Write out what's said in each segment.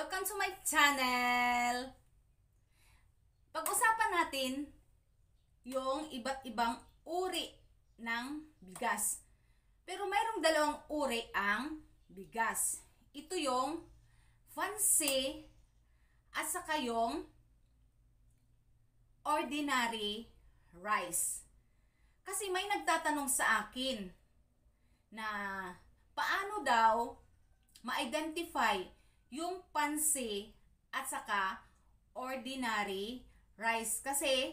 Welcome to my channel! Pag-usapan natin yung iba't ibang uri ng bigas. Pero mayroong dalawang uri ang bigas. Ito yung fancy at saka yung ordinary rice. Kasi may nagtatanong sa akin na paano daw ma-identify yung pansi at saka ordinary rice. Kasi,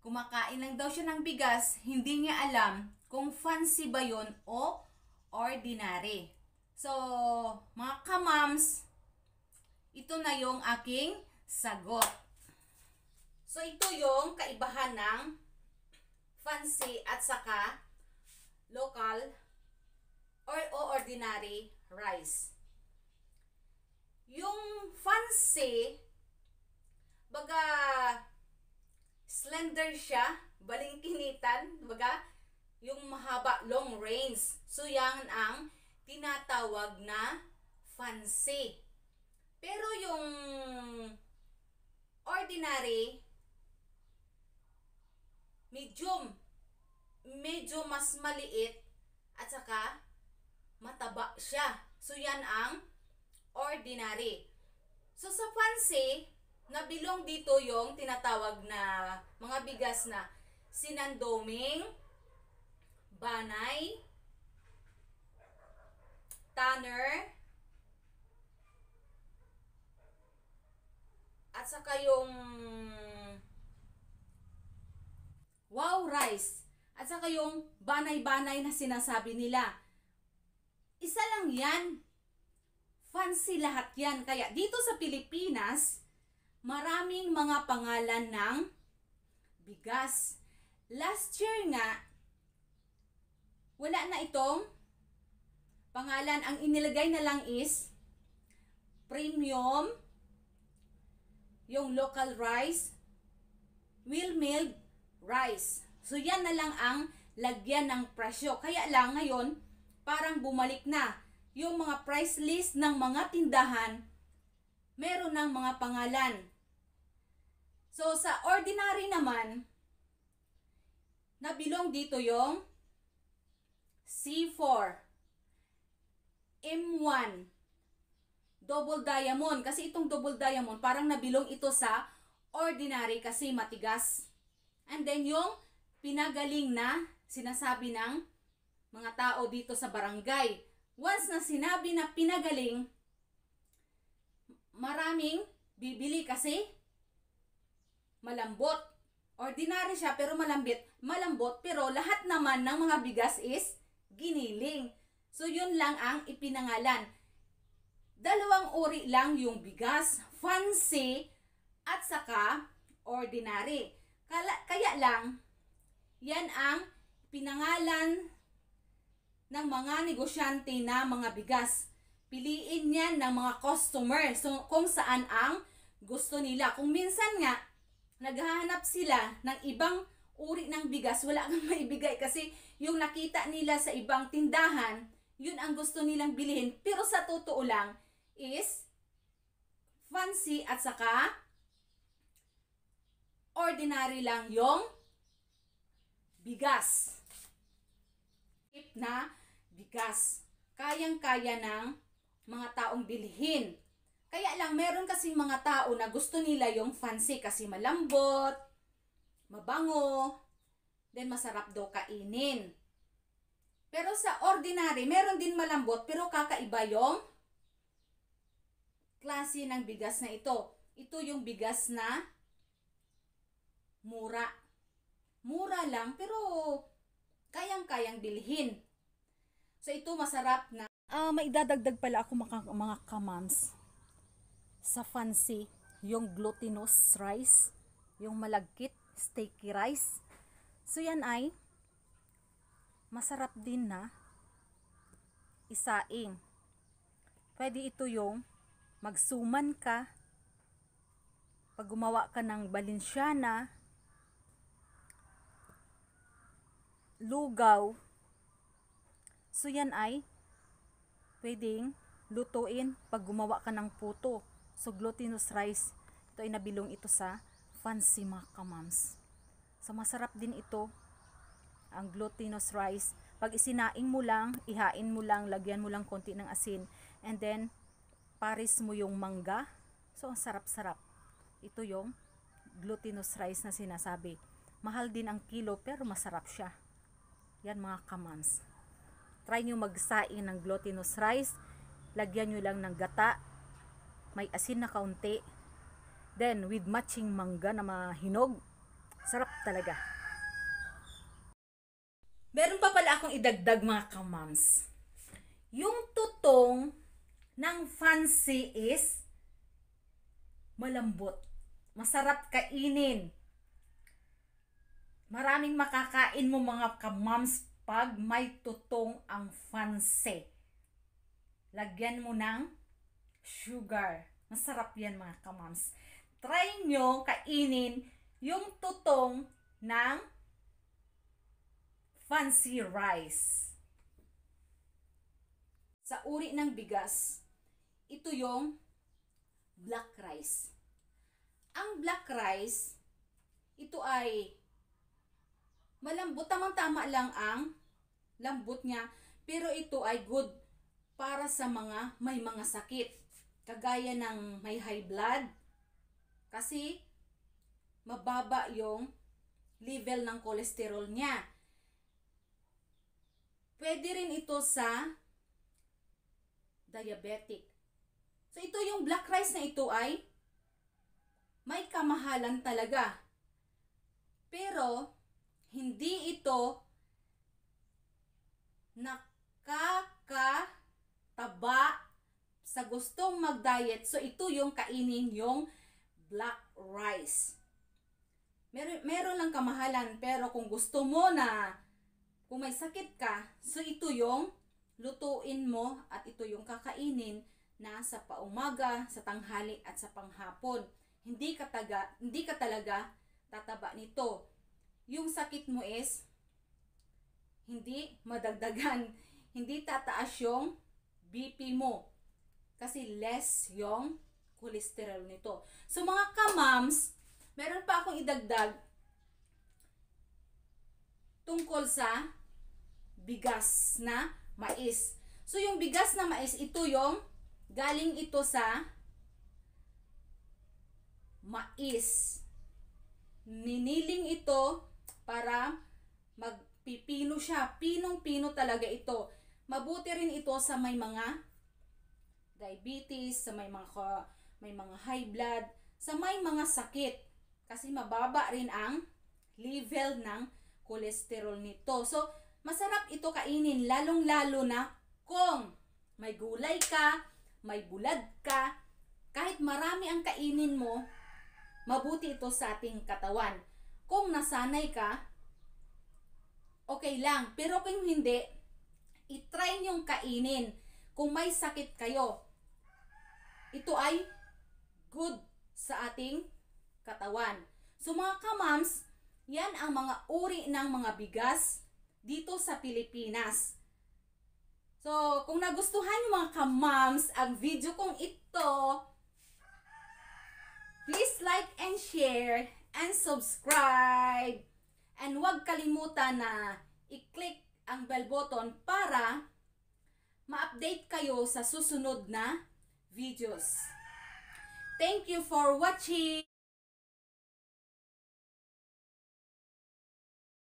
kumakain lang daw siya ng bigas, hindi niya alam kung fancy ba yon o ordinary. So, mga kamams, ito na yung aking sagot. So, ito yung kaibahan ng fancy at saka local or o ordinary rice yung fancy, baga slender siya, balingkinitan, baga yung mahaba, long reins. So, yan ang tinatawag na fancy. Pero yung ordinary, medium, medyo mas maliit at saka mataba siya. So, yan ang ordinary. So sa fancy, nabilong dito yung tinatawag na mga bigas na sinandoming, banay, tanner, at saka yung wow rice, at saka yung banay-banay na sinasabi nila. Isa lang yan Fancy lahat yan. Kaya dito sa Pilipinas, maraming mga pangalan ng bigas. Last year nga, wala na itong pangalan. Ang inilagay na lang is premium, yung local rice, wheel milled rice. So yan na lang ang lagyan ng presyo. Kaya lang ngayon, parang bumalik na yung mga price list ng mga tindahan, meron ng mga pangalan. So, sa ordinary naman, nabilong dito yung C4, M1, double diamond. Kasi itong double diamond, parang nabilong ito sa ordinary kasi matigas. And then yung pinagaling na sinasabi ng mga tao dito sa barangay Once na sinabi na pinagaling, maraming bibili kasi malambot. Ordinary siya pero malambit, malambot pero lahat naman ng mga bigas is giniling. So yun lang ang ipinangalan. Dalawang uri lang yung bigas, fancy at saka ordinary. Kala, kaya lang yan ang pinangalan ng mga negosyante na mga bigas. Piliin niya ng mga customer so, kung saan ang gusto nila. Kung minsan nga, naghahanap sila ng ibang uri ng bigas, wala kang maibigay kasi yung nakita nila sa ibang tindahan, yun ang gusto nilang bilhin. Pero sa totoo lang is fancy at saka ordinary lang yung bigas. Tip na bigas. Kayang-kaya ng mga taong bilhin. Kaya lang, meron kasi mga tao na gusto nila yung fancy kasi malambot, mabango, then masarap daw kainin. Pero sa ordinary, meron din malambot pero kakaiba yung klase ng bigas na ito. Ito yung bigas na mura. Mura lang pero kayang-kayang bilhin. So ito masarap na. Ah, uh, may idadagdag pala ako mga, mga kamams sa fancy yung glutinous rice, yung malagkit sticky rice. So yan ay masarap din na isaing. Pwede ito yung magsuman ka pag gumawa ka ng balinsyana, lugaw, So yan ay pwedeng lutuin pag gumawa ka ng puto. So glutinous rice, ito ay nabilong ito sa fancy makamams. So masarap din ito ang glutinous rice. Pag isinaing mo lang, ihain mo lang, lagyan mo lang konti ng asin. And then, paris mo yung mangga. So, ang sarap-sarap. Ito yung glutinous rice na sinasabi. Mahal din ang kilo pero masarap siya. Yan mga kamans try nyo magsaing ng glutinous rice lagyan nyo lang ng gata may asin na kaunti then with matching mangga na mahinog sarap talaga meron pa pala akong idagdag mga kamams yung tutong ng fancy is malambot masarap kainin maraming makakain mo mga kamams pag may tutong ang fancy. Lagyan mo ng sugar. Masarap yan mga kamams. Try nyo kainin yung tutong ng fancy rice. Sa uri ng bigas, ito yung black rice. Ang black rice, ito ay Malambot, tamang-tama lang ang lambot niya. Pero ito ay good para sa mga may mga sakit. Kagaya ng may high blood. Kasi mababa yung level ng kolesterol niya. Pwede rin ito sa diabetic. So ito yung black rice na ito ay may kamahalan talaga. Pero hindi ito nakakataba sa gustong mag-diet. So, ito yung kainin yung black rice. Mer meron lang kamahalan, pero kung gusto mo na kung may sakit ka, so ito yung lutuin mo at ito yung kakainin na sa paumaga, sa tanghali at sa panghapon. Hindi ka, taga, hindi ka talaga tataba nito yung sakit mo is hindi madagdagan, hindi tataas yung BP mo. Kasi less yung cholesterol nito. So mga kamams, meron pa akong idagdag tungkol sa bigas na mais. So yung bigas na mais, ito yung galing ito sa mais. Niniling ito para magpipino siya. Pinong-pino talaga ito. Mabuti rin ito sa may mga diabetes, sa may mga may mga high blood, sa may mga sakit kasi mababa rin ang level ng cholesterol nito. So, masarap ito kainin lalong-lalo na kung may gulay ka, may bulad ka, kahit marami ang kainin mo, mabuti ito sa ating katawan. Kung nasanay ka, okay lang. Pero kung hindi, itry niyong kainin. Kung may sakit kayo, ito ay good sa ating katawan. So mga kamams, yan ang mga uri ng mga bigas dito sa Pilipinas. So, kung nagustuhan yung mga kamams ang video kong ito, please like and share and subscribe. And huwag kalimutan na i-click ang bell button para ma-update kayo sa susunod na videos. Thank you for watching!